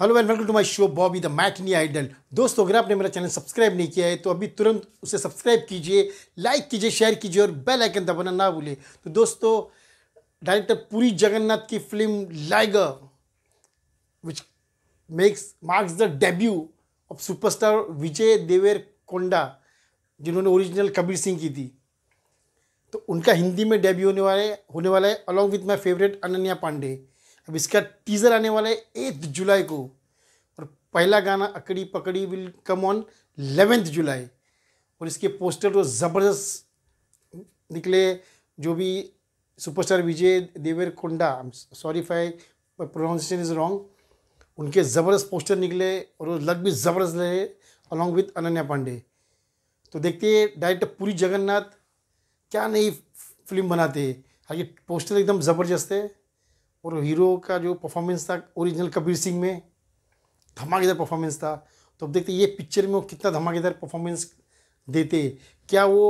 hello and welcome to my show Bobby the matinee idol दोस्तों अगर आपने मेरा चैनल सब्सक्राइब नहीं किया है तो अभी तुरंत उसे सब्सक्राइब कीजिए लाइक कीजिए शेयर कीजिए और बेल आइकन दबाना ना भूले तो दोस्तों डायरेक्टर पूरी जगन्नाथ की film Liger which makes marks the debut of superstar Vijay Deverakonda जिन्होंने ओरिजिनल कबीर सिंह की थी तो उनका हिंदी में डेब्यू होने वाले होने वाला है along with my favourite Ananya Panday अब इसका टीज़र आने वाला है एट्थ जुलाई को और पहला गाना Akdi Pakdi will come on eleventh July और इसके पोस्टर तो ज़बरदस्त निकले जो भी superstar Vijay Deverakonda sorry my pronunciation is wrong उनके ज़बरदस्त पोस्टर निकले और वो लग भी ज़बरदस्त रहे अलॉन्ग विथ अनन्या पांडे तो देखते डायरेक्टर पूरी जगन्नाथ क्या नई फिल्म बनाते हैं ये पोस्टर एकदम ज़बरदस्त है और हीरो का जो परफॉर्मेंस था ओरिजिनल कबीर सिंह में धमाकेदार परफॉर्मेंस था तो अब देखते ये पिक्चर में वो कितना धमाकेदार परफॉर्मेंस देते क्या वो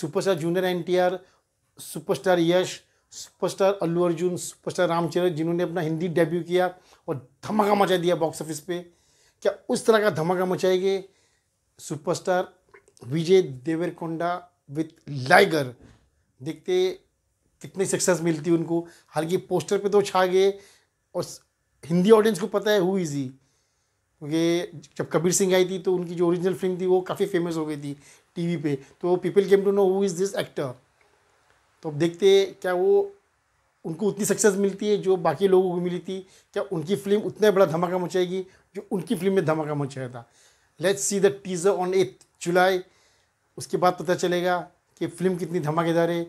superstar junior N T R superstar Yash superstar Allu Arjun superstar Ramcharan जिन्होंने अपना हिंदी डेब्यू किया और धमाका मचा दिया बॉक्स ऑफिस पे क्या उस तरह का धमाका मचाएंगे सुपरस्टार विजय देवरकोंडा विथ लाइगर देखते कितनी सक्सेस मिलती उनको हालांकि पोस्टर पे तो छा गए और हिंदी ऑडियंस को पता है हु इज़ ही क्योंकि जब कबीर सिंह आई थी तो उनकी जो ओरिजिनल फिल्म थी वो काफ़ी फेमस हो गई थी टीवी पे तो people came to know who is this actor तो अब देखते क्या वो उनको उतनी सक्सेस मिलती है जो बाकी लोगों को मिली थी क्या उनकी फिल्म उतना बड़ा धमाका मचाएगी जो उनकी फिल्म में धमाका मचाया था let's see the teaser on eighth July उसके बाद पता चलेगा कि फ़िल्म कितनी धमाकेदार है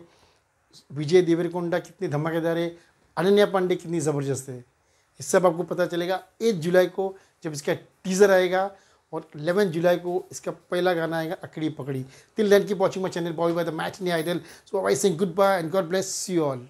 विजय देवरकोंडा कितने धमाकेदार है अनन्या पांडे कितनी ज़बरदस्त है ये सब आपको पता चलेगा एट जुलाई को जब इसका टीज़र आएगा और 11 जुलाई को इसका पहला गाना आएगा अकड़ी पकड़ी तिल लैंड की watching my channel bye bye the matinee idol so I सिंग good bye and God bless you all